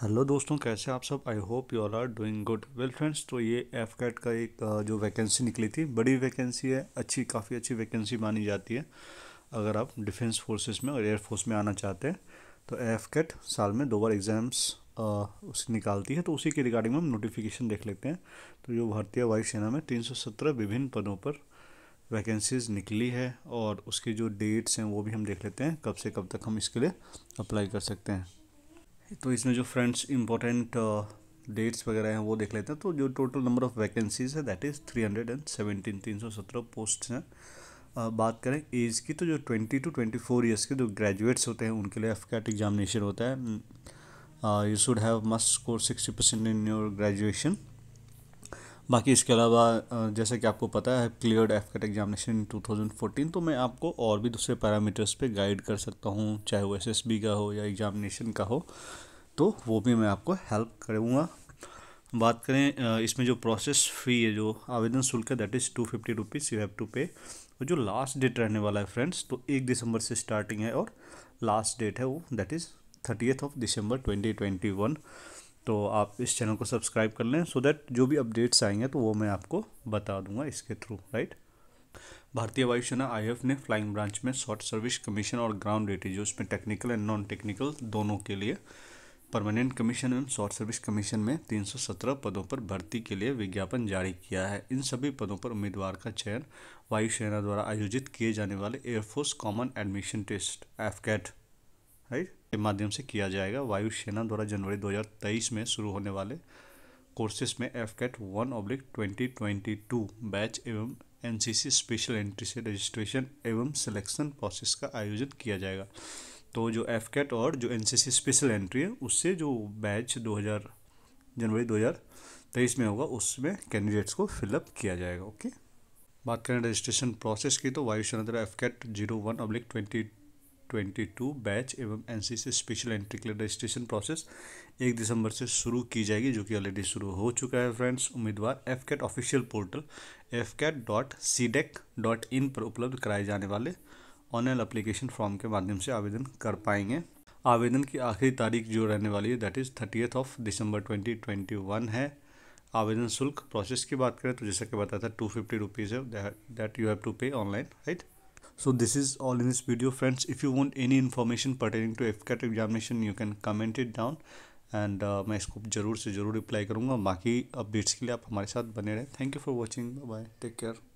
Hello दोस्तों कैसे आप सब I hope you all are doing good well friends तो ये एफ कैट का एक जो वैकेंसी निकली थी बड़ी वैकेंसी है अच्छी काफ़ी अच्छी वैकेंसी मानी जाती है अगर आप डिफेंस फोर्सेस में और एयरफोर्स में आना चाहते हैं तो एफ कैट साल में दो बार एग्ज़ाम्स उस निकालती है तो उसी के रिगार्डिंग में हम नोटिफिकेशन देख लेते हैं तो जो भारतीय वायुसेना में तीन विभिन्न पदों पर वैकेंसीज़ निकली है और उसकी जो डेट्स हैं वो भी हम देख लेते हैं कब से कब तक हम इसके लिए अप्लाई कर सकते हैं तो इसमें जो फ्रेंड्स इंपॉर्टेंट डेट्स uh, वगैरह हैं वो देख लेते हैं तो जो टोटल नंबर ऑफ वैकेंसीज है that is three hundred and seventeen तीन सौ सत्रह पोस्ट हैं uh, बात करें एज की तो जो twenty two twenty four years के जो ग्रेजुएट्स होते हैं उनके लिए एफ कैट एग्जामिनेशन होता है you should have must score sixty percent in your graduation बाकी इसके अलावा जैसा कि आपको पता है clear F CAT examination fourteen तो मैं आपको और भी दूसरे पैरामीटर्स पे गाइड कर सकता हूँ चाहे वो एस एस बी का हो या एग्जामिनेशन का हो तो वो भी मैं आपको हेल्प करूँगा बात करें इसमें जो प्रोसेस फ़ी है जो आवेदन शुल्क है that is two fifty rupees you have to pay और जो लास्ट डेट रहने वाला है फ्रेंड्स तो एक दिसंबर से स्टार्टिंग है और लास्ट डेट है वो that is thirtieth of December twenty twenty one तो आप इस चैनल को सब्सक्राइब कर लें सो दैट जो भी अपडेट्स आएंगे तो वो मैं आपको बता दूंगा इसके थ्रू राइट भारतीय वायुसेना आई ने फ्लाइंग ब्रांच में शॉर्ट सर्विस कमीशन और ग्राउंड जो उसमें टेक्निकल एंड नॉन टेक्निकल दोनों के लिए permanent commission and short service commission में 317 पदों पर भर्ती के लिए विज्ञापन जारी किया है इन सभी पदों पर उम्मीदवार का चयन वायुसेना द्वारा आयोजित किए जाने वाले air force common admission test AFCAT right के माध्यम से किया जाएगा वायुसेना द्वारा जनवरी 2023 में शुरू होने वाले कोर्सेज में F CAT one oblique twenty twenty two batch एवं एन स्पेशल एंट्री से रजिस्ट्रेशन एवं सिलेक्शन प्रोसेस का आयोजन किया जाएगा तो जो एफ कैट और जो एन स्पेशल एंट्री है उससे जो बैच 2000 जनवरी 2023 में होगा उसमें कैंडिडेट्स को फिलअप किया जाएगा ओके बात करें रजिस्ट्रेशन प्रोसेस की तो वायुसेना द्वारा F CAT zero one oblique twenty 2022 batch एवं एनसीसी स्पेशल एंट्री के लिए रजिस्ट्रेशन प्रोसेस एक दिसंबर से शुरू की जाएगी जो कि ऑलरेडी शुरू हो चुका है फ्रेंड्स उम्मीदवार F CAT official portal F CAT dot C DAC dot in पर उपलब्ध कराए जाने वाले ऑनलाइन अप्लीकेशन फॉर्म के माध्यम से आवेदन कर पाएंगे आवेदन की आखिरी तारीख जो रहने वाली है that is thirtieth of December 2021 है आवेदन शुल्क प्रोसेस की बात करें तो जैसा कि बताया था टू फिफ्टी रुपीज़ है that you have to pay online right so this is all in this video friends if you want any information pertaining to FCAT examination you can comment it down and my uh, scope. इसको ज़रूर से ज़रूर reply करूँगा बाकी updates के bye. Take care.